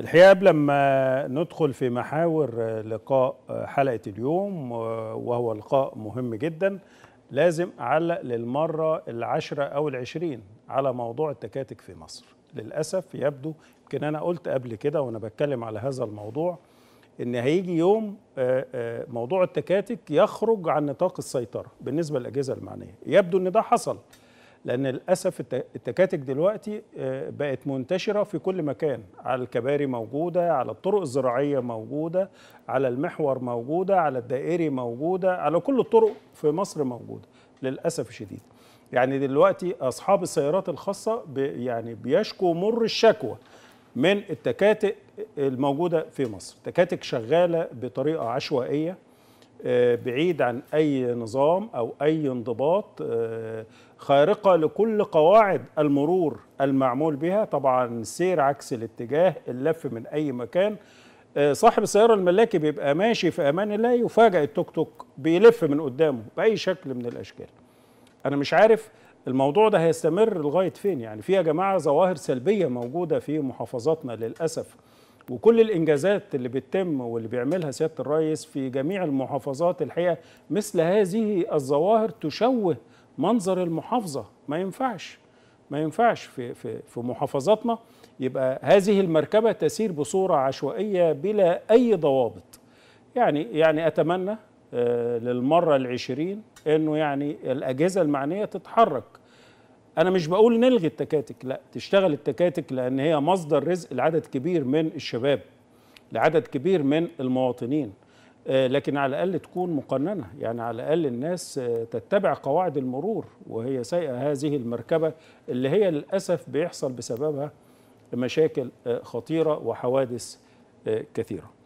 الحقيقه قبل ما ندخل في محاور لقاء حلقه اليوم وهو لقاء مهم جدا لازم اعلق للمره العشره او العشرين على موضوع التكاتك في مصر للاسف يبدو يمكن انا قلت قبل كده وانا بتكلم على هذا الموضوع ان هيجي يوم آه، آه، موضوع التكاتك يخرج عن نطاق السيطره بالنسبه للاجهزه المعنيه يبدو ان ده حصل لان للاسف التكاتك دلوقتي آه، بقت منتشره في كل مكان على الكباري موجوده على الطرق الزراعيه موجوده على المحور موجوده على الدائري موجوده على كل الطرق في مصر موجوده للاسف الشديد يعني دلوقتي اصحاب السيارات الخاصه يعني بيشكو مر الشكوى من التكاتك الموجوده في مصر تكاتك شغاله بطريقه عشوائيه آه، بعيد عن اي نظام او اي انضباط آه، خارقه لكل قواعد المرور المعمول بها طبعا سير عكس الاتجاه اللف من اي مكان آه، صاحب السياره الملاكي بيبقى ماشي في امان الله يفاجأ التوك توك بيلف من قدامه باي شكل من الاشكال انا مش عارف الموضوع ده هيستمر لغايه فين يعني في يا جماعه ظواهر سلبيه موجوده في محافظاتنا للاسف وكل الانجازات اللي بتتم واللي بيعملها سياده الرئيس في جميع المحافظات الحقيقه مثل هذه الظواهر تشوه منظر المحافظه ما ينفعش ما ينفعش في في في محافظاتنا يبقى هذه المركبه تسير بصوره عشوائيه بلا اي ضوابط يعني يعني اتمنى آه، للمره العشرين انه يعني الاجهزه المعنيه تتحرك انا مش بقول نلغي التكاتك لا تشتغل التكاتك لان هي مصدر رزق لعدد كبير من الشباب لعدد كبير من المواطنين آه، لكن على الاقل تكون مقننه يعني على الاقل الناس آه، تتبع قواعد المرور وهي سايقه هذه المركبه اللي هي للاسف بيحصل بسببها مشاكل آه، خطيره وحوادث كثيره